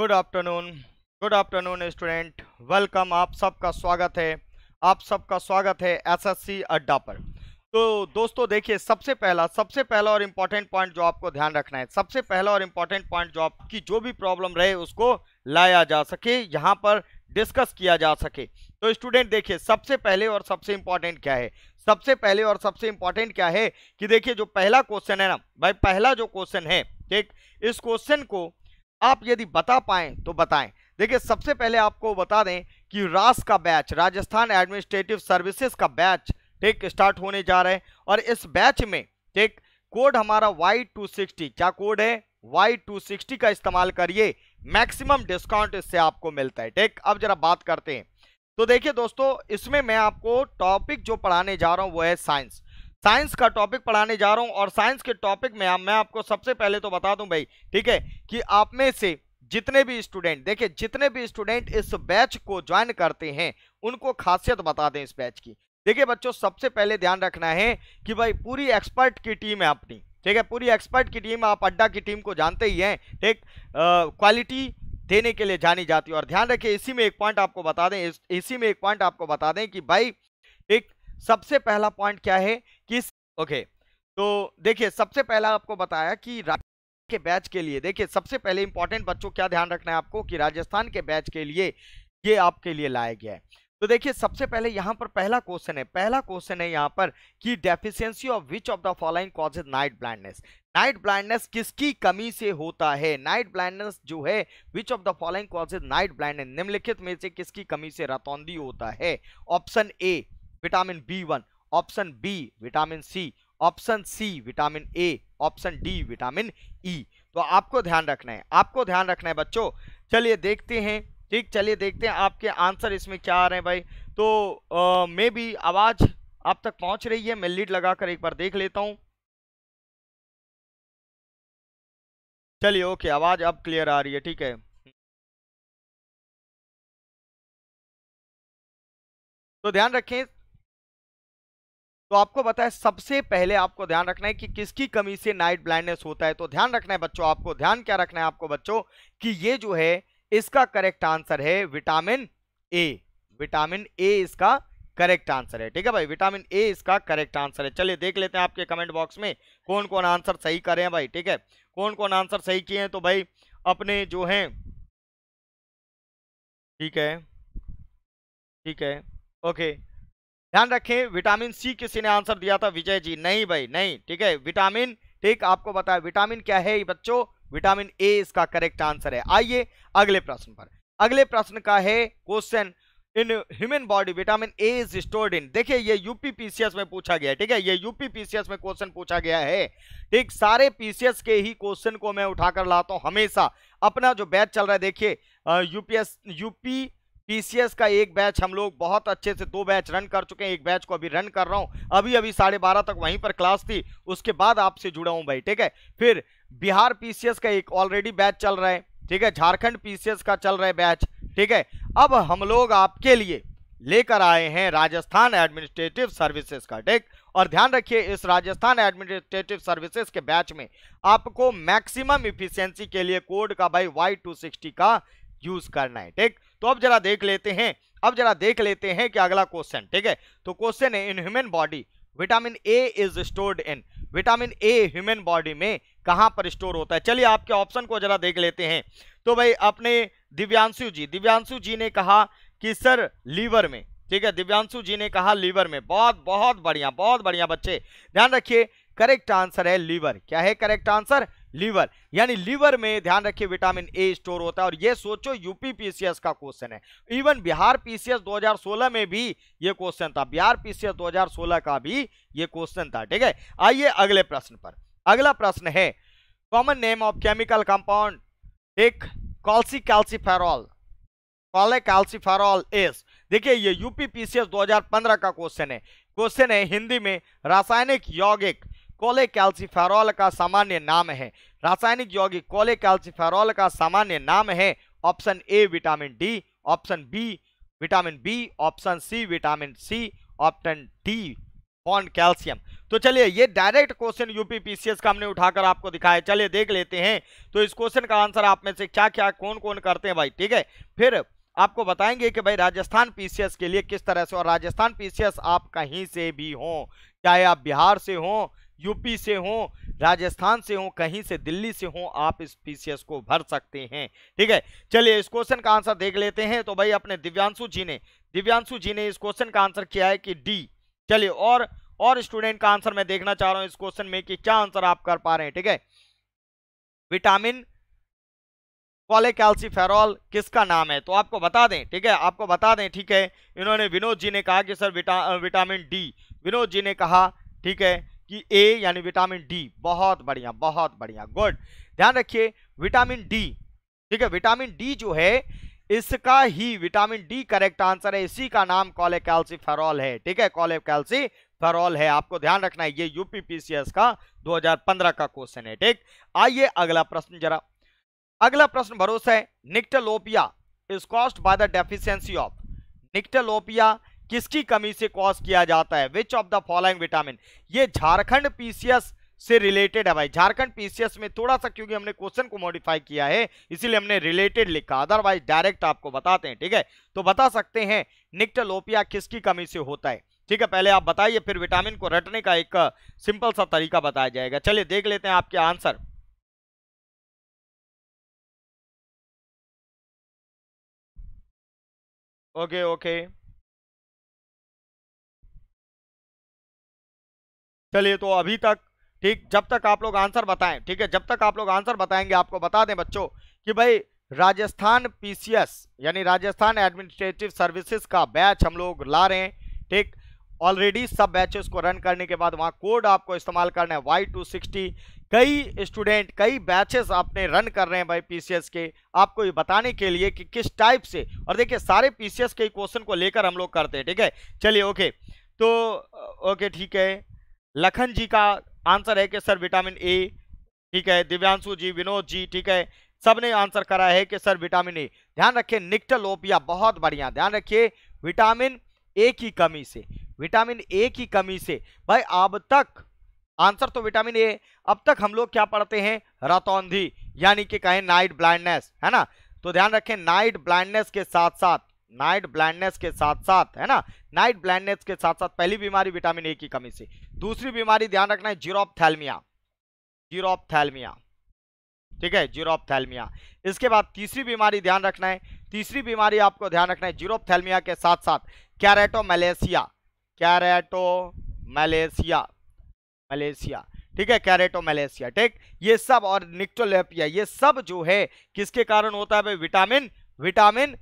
good afternoon good afternoon student welcome आप सबका स्वागत है आप सबका स्वागत है एसएससी अड्डा पर तो दोस्तों देखिए सबसे पहला सबसे पहला और इम्पॉर्टेंट पॉइंट जो आपको ध्यान रखना है सबसे पहला और इम्पॉर्टेंट पॉइंट जो आपकी जो भी प्रॉब्लम रहे उसको लाया जा सके यहाँ पर डिस्कस किया जा सके तो स्टूडेंट देखिए सबसे पहले और सबसे इम्पॉर्टेंट क्या है सबसे पहले और सबसे इम्पॉर्टेंट क्या है कि देखिए जो पहला क्वेश्चन है ना भाई पहला जो क्वेश्चन है ठीक इस क्वेश्चन को आप यदि बता पाए तो बताएं देखिए सबसे पहले आपको बता दें कि रास का बैच राजस्थान एडमिनिस्ट्रेटिव सर्विसेज का बैच ठीक स्टार्ट होने जा रहे हैं और इस बैच में ठीक कोड हमारा वाई टू सिक्सटी क्या कोड है वाई टू सिक्सटी का इस्तेमाल करिए मैक्सिमम डिस्काउंट इससे आपको मिलता है ठीक अब जरा बात करते हैं तो देखिए दोस्तों इसमें मैं आपको टॉपिक जो पढ़ाने जा रहा हूँ वो है साइंस साइंस का टॉपिक पढ़ाने जा रहा हूं और साइंस के टॉपिक में आ, मैं आपको सबसे पहले तो बता दूं भाई ठीक है कि आप में से जितने भी स्टूडेंट देखिए जितने भी स्टूडेंट इस बैच को ज्वाइन करते हैं उनको खासियत बता दें इस बैच की देखिए बच्चों सबसे पहले ध्यान रखना है कि भाई पूरी एक्सपर्ट की टीम है अपनी ठीक है पूरी एक्सपर्ट की टीम आप अड्डा की टीम को जानते ही हैं ठीक क्वालिटी देने के लिए जानी जाती है और ध्यान रखिए इसी में एक पॉइंट आपको बता दें इस, इसी में एक पॉइंट आपको बता दें कि भाई एक सबसे पहला पॉइंट क्या है कि ओके तो देखिए सबसे पहला आपको बताया कि के बैच के लिए देखिए सबसे पहले इंपॉर्टेंट बच्चों क्या ध्यान रखना है आपको कि राजस्थान के बैच के लिए ये आपके लिए लाया गया है तो देखिए सबसे पहले यहां पर पहला क्वेश्चन है पहला क्वेश्चन है यहां पर कि deficiency of which of the following causes night blindness night blindness किसकी कमी से होता है नाइट ब्लाइंडनेस जो है which of the following causes night blindness निम्नलिखित में से किसकी कमी से रतौंदी होता है option A vitamin B one option B vitamin C option C vitamin A option D vitamin E तो आपको ध्यान रखना है आपको ध्यान रखना है बच्चों चलिए देखते हैं ठीक चलिए देखते हैं आपके आंसर इसमें क्या आ रहे हैं भाई तो मे भी आवाज़ आप तक पहुंच रही है मैं लीड लगाकर एक बार देख लेता हूं चलिए ओके आवाज अब क्लियर आ रही है ठीक है तो ध्यान रखें तो आपको बताए सबसे पहले आपको ध्यान रखना है कि किसकी कमी से नाइट ब्लाइंडनेस होता है तो ध्यान रखना है बच्चों आपको ध्यान क्या रखना है आपको बच्चों कि ये जो है इसका करेक्ट आंसर है विटामिन ए विटामिन ए इसका करेक्ट आंसर है ठीक है भाई विटामिन ए इसका करेक्ट आंसर है चलिए देख लेते हैं आपके कमेंट बॉक्स में कौन कौन आंसर सही करे हैं भाई ठीक है कौन कौन आंसर सही किए हैं तो भाई अपने जो हैं ठीक है ठीक है ओके ध्यान रखें विटामिन सी किसी ने आंसर दिया था विजय जी नहीं भाई नहीं ठीक है विटामिन ठीक आपको बताया विटामिन क्या है बच्चों विटामिन ए इसका करेक्ट आंसर है आइए अगले प्रश्न पर अगले प्रश्न का है question in human body vitamin A is stored in देखिए ये यूपी पीसीएस में पूछा गया है ठीक है ये यूपी पीसीएस में क्वेश्चन पूछा गया है ठीक सारे पीसीएस के ही क्वेश्चन को मैं उठाकर लाता हूं हमेशा अपना जो बैच चल रहा है देखिए यूपीएस यूपी पीसीएस का एक बैच हम लोग बहुत अच्छे से दो बैच रन कर चुके हैं एक बैच को अभी रन कर रहा हूं अभी अभी साढ़े बारह तक वहीं पर क्लास थी उसके बाद आपसे जुड़ा हूं भाई ठीक है फिर बिहार पीसीएस का एक ऑलरेडी बैच चल रहा है ठीक है झारखंड पीसीएस का चल रहा है बैच ठीक है अब हम लोग आपके लिए लेकर आए हैं राजस्थान एडमिनिस्ट्रेटिव सर्विसेज का ठीक और ध्यान रखिए इस राजस्थान एडमिनिस्ट्रेटिव सर्विसेज के बैच में आपको मैक्सिमम इफिशियंसी के लिए कोड का भाई वाई टू सिक्सटी का यूज करना है ठीक तो अब जरा देख लेते हैं अब जरा देख लेते हैं कि अगला क्वेश्चन ठीक है तो क्वेश्चन है in human body vitamin A is stored in vitamin A human body में कहां पर स्टोर होता है चलिए आपके ऑप्शन को जरा देख लेते हैं तो भाई अपने दिव्यांशु जी दिव्यांशु जी ने कहा कि सर लीवर में ठीक है दिव्यांशु जी ने कहा लीवर में बहुत बहुत बढ़िया बहुत बढ़िया बच्चे ध्यान रखिए करेक्ट आंसर है लीवर क्या है करेक्ट आंसर लीवर यानी लीवर में ध्यान रखिए विटामिन ए स्टोर होता है और ये सोचो यूपी पीसीएस का क्वेश्चन है इवन बिहार पीसीएस 2016 में भी ये क्वेश्चन था बिहार पीसीएस 2016 का भी ये क्वेश्चन था ठीक है आइए अगले प्रश्न पर अगला प्रश्न है common name of chemical compound एक कॉल्सी कैल्सीफेरॉल कॉले कैल्सीफेरॉल एस देखिए ये यूपी पीसीएस दो का क्वेश्चन है क्वेश्चन है हिंदी में रासायनिक यौगिक कोले कैल्सिफेरॉल का सामान्य नाम है रासायनिक यौगिक कोले कैल्सिफेरॉल का सामान्य नाम है option A vitamin D option B vitamin B option C vitamin C option D bond calcium तो चलिए ये डायरेक्ट क्वेश्चन यूपी पीसीएस का हमने उठाकर आपको दिखाया चलिए देख लेते हैं तो इस क्वेश्चन का आंसर आप में से क्या क्या कौन कौन करते हैं भाई ठीक है फिर आपको बताएंगे कि भाई राजस्थान पीसीएस के लिए किस तरह से और राजस्थान पीसीएस आप कहीं से भी हों चाहे आप बिहार से हों यूपी से हो राजस्थान से हो कहीं से दिल्ली से हो आप इस पीसीएस को भर सकते हैं ठीक है चलिए इस क्वेश्चन का आंसर देख लेते हैं तो भाई अपने दिव्यांशु जी ने दिव्यांशु जी ने इस क्वेश्चन का आंसर किया है कि डी चलिए और और स्टूडेंट का आंसर मैं देखना चाह रहा हूं इस क्वेश्चन में कि क्या आंसर आप कर पा रहे हैं ठीक है विटामिन कॉलेकैल्सीफेरॉल किसका नाम है तो आपको बता दें ठीक है आपको बता दें ठीक है इन्होंने विनोद जी ने कहा कि सर विटा विटामिन डी विनोद जी ने कहा ठीक है कि ए यानी विटामिन डी बहुत बढ़िया बहुत बढ़िया गुड ध्यान रखिए विटामिन डी ठीक है विटामिन डी जो है इसका ही विटामिन डी करेक्ट आंसर है इसी का नाम फेरॉल है ठीक है फेरॉल है आपको ध्यान रखना है ये यूपीपीसीएस का 2015 का क्वेश्चन है ठीक आइए अगला प्रश्न जरा अगला प्रश्न भरोसा है nyctalopia is caused by the deficiency of nyctalopia किसकी कमी से कॉज किया जाता है which of the following vitamin ये झारखंड पीसीएस से रिलेटेड है भाई झारखंड पीसीएस में थोड़ा सा क्योंकि हमने क्वेश्चन को मॉडिफाई किया है इसीलिए हमने रिलेटेड लिखा अदरवाइज डायरेक्ट आपको बताते हैं ठीक है तो बता सकते हैं निक्टलोपिया किसकी कमी से होता है ठीक है पहले आप बताइए फिर विटामिन को रटने का एक सिंपल सा तरीका बताया जाएगा चलिए देख लेते हैं आपके आंसर ओके ओके चलिए तो अभी तक ठीक जब तक आप लोग आंसर बताएं ठीक है जब तक आप लोग आंसर बताएंगे आपको बता दें बच्चों कि भाई राजस्थान पीसीएस यानी राजस्थान एडमिनिस्ट्रेटिव सर्विसेज का बैच हम लोग ला रहे हैं ठीक ऑलरेडी सब बैचेस को रन करने के बाद वहाँ कोड आपको इस्तेमाल करना है वाई टू सिक्सटी कई स्टूडेंट कई बैचेस आपने रन कर रहे हैं भाई पीसीएस के आपको ये बताने के लिए कि किस टाइप से और देखिए सारे पीसीएस के क्वेश्चन को लेकर हम लोग करते हैं ठीक है चलिए ओके तो ओके ठीक है लखन जी का आंसर है कि सर विटामिन ए ठीक है दिव्यांशु जी विनोद जी ठीक है सब ने आंसर करा है कि सर विटामिन ए ध्यान रखिए निक्टलोपिया बहुत बढ़िया ध्यान रखिए विटामिन ए की कमी से विटामिन ए की कमी से भाई अब तक आंसर तो विटामिन ए अब तक हम लोग क्या पढ़ते हैं रतौंधी यानी कि कहें नाइट ब्लाइंडनेस है ना तो ध्यान रखें नाइट ब्लाइंडनेस के साथ साथ नाइट ब्लाइंडनेस के साथ साथ है ना नाइट ब्लाइंडनेस के साथ साथ पहली बीमारी विटामिन ए की कमी से दूसरी बीमारी ध्यान रखना है जीरोपथैल्मिया जीरोपथैल्मिया ठीक है जीरोपथैल्मिया इसके बाद तीसरी बीमारी ध्यान रखना है तीसरी बीमारी आपको ध्यान रखना है जीरोपथैल्मिया के साथ साथ keratomalacia keratomalacia malacia ठीक है कैरेटो मलेशिया ठीक ये सब और निक्टोलेपिया ये सब जो है किसके कारण होता है भाई विटामिन विटामिन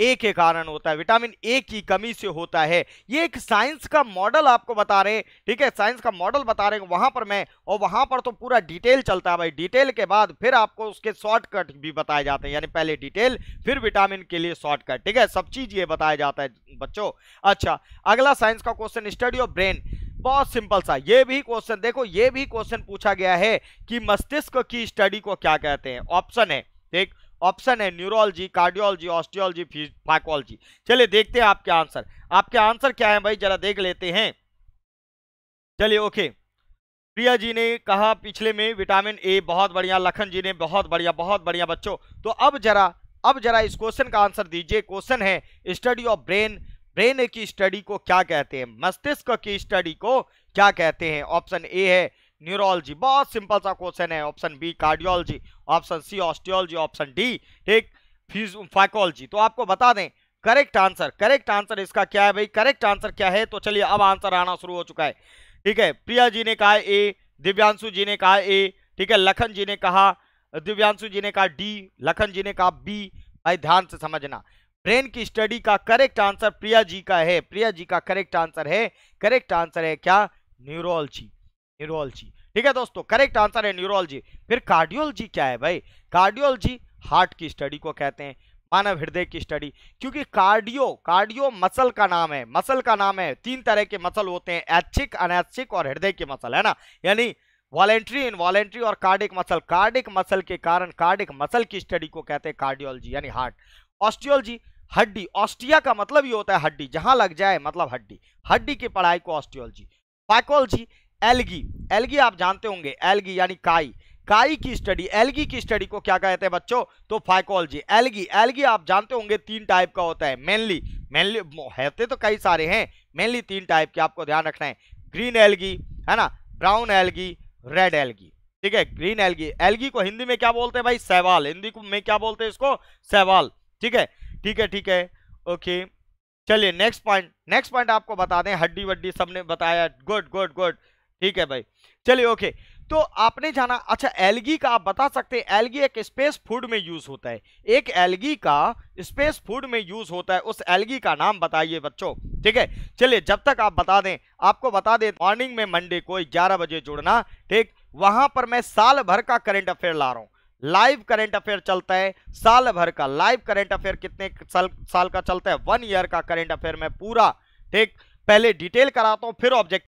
ए के कारण होता है विटामिन ए की कमी से होता है ये एक साइंस का मॉडल आपको बता रहे हैं ठीक है साइंस का मॉडल बता रहे हैं वहां पर मैं और वहां पर तो पूरा डिटेल चलता है भाई डिटेल के बाद फिर आपको उसके शॉर्टकट भी बताए जाते हैं यानी पहले डिटेल फिर विटामिन के लिए शॉर्टकट ठीक है सब चीज ये बताया जाता है बच्चों अच्छा अगला साइंस का क्वेश्चन स्टडी ऑफ ब्रेन बहुत सिंपल सा ये भी क्वेश्चन देखो ये भी क्वेश्चन पूछा गया है कि मस्तिष्क की स्टडी को क्या कहते हैं ऑप्शन है ठीक ऑप्शन है न्यूरोलॉजी कार्डियोलॉजी ऑस्ट्रियोलॉजी फाइकोलॉजी चलिए देखते हैं आपके आंसर आपके आंसर क्या है भाई जरा देख लेते हैं चलिए ओके प्रिया जी ने कहा पिछले में विटामिन ए बहुत बढ़िया लखन जी ने बहुत बढ़िया बहुत बढ़िया बच्चों तो अब जरा अब जरा इस क्वेश्चन का आंसर दीजिए क्वेश्चन है स्टडी ऑफ ब्रेन ब्रेन की स्टडी को क्या कहते हैं मस्तिष्क की स्टडी को क्या कहते हैं ऑप्शन ए है न्यूरोलॉजी बहुत सिंपल सा क्वेश्चन है option B cardiology option C osteology option D ठीक फाइकोलॉजी तो आपको बता दें करेक्ट आंसर करेक्ट आंसर इसका क्या है भाई करेक्ट आंसर क्या है तो चलिए अब आंसर आना शुरू हो चुका है ठीक है प्रिया जी ने कहा ए दिव्यांशु जी ने कहा ए ठीक है लखन जी ने कहा दिव्यांशु जी ने कहा डी लखन जी ने कहा बी भाई ध्यान से समझना ब्रेन की स्टडी का करेक्ट आंसर प्रिया जी का है प्रिया जी का करेक्ट आंसर है करेक्ट आंसर है क्या न्यूरोलॉजी न्यूरोलॉजी ठीक है दोस्तों करेक्ट आंसर है न्यूरोलॉजी फिर कार्डियोलॉजी क्या है भाई कार्डियोलॉजी हार्ट की स्टडी को कहते हैं मानव हृदय की स्टडी क्योंकि कार्डियो कार्डियो मसल का नाम है मसल का नाम है तीन तरह के मसल होते हैं ऐच्छिक अनैच्छिक और हृदय के मसल है ना यानी वॉलेंट्री इनवॉलेंट्री और कार्डिक मसल कार्डिक मसल के कारण कार्डिक मसल की स्टडी को कहते हैं कार्डियोलॉजी यानी हार्ट ऑस्टियोलॉजी हड्डी ऑस्टिया का मतलब ही होता है हड्डी जहां लग जाए मतलब हड्डी हड्डी की पढ़ाई को ऑस्टियोलॉजी फाइकोलॉजी एलगी एलगी आप जानते होंगे एलगी यानी काई काई की स्टडी एलगी की स्टडी को क्या कहते हैं बच्चों तो फाइकोलॉजी एलगी एलगी आप जानते होंगे तीन टाइप का होता है मेनली मेनली होते तो कई सारे हैं मेनली तीन टाइप के आपको ध्यान रखना है ग्रीन एलगी है ना ब्राउन एलगी रेड एलगी ठीक है ग्रीन एलगी एलगी को हिंदी में क्या बोलते हैं भाई सहवाल हिंदी में क्या बोलते हैं इसको सहवाल ठीक है ठीक है ठीक है ओके चलिए नेक्स्ट पॉइंट नेक्स्ट पॉइंट आपको बता दें हड्डी वड्डी सबने बताया गुड गुड गुड ठीक है भाई चलिए ओके तो आपने जाना अच्छा एलगी का आप बता सकते हैं एलगी एक स्पेस फूड में यूज होता है एक एलगी का स्पेस फूड में यूज होता है उस एलगी का नाम बताइए बच्चों ठीक है चलिए जब तक आप बता दें आपको बता दें मॉर्निंग में मंडे को 11 बजे जुड़ना ठीक वहां पर मैं साल भर का करेंट अफेयर ला रहा हूं लाइव करंट अफेयर चलता है साल भर का लाइव करेंट अफेयर कितने साल साल का चलता है वन ईयर का करेंट अफेयर में पूरा ठीक पहले डिटेल कराता हूं फिर ऑब्जेक्ट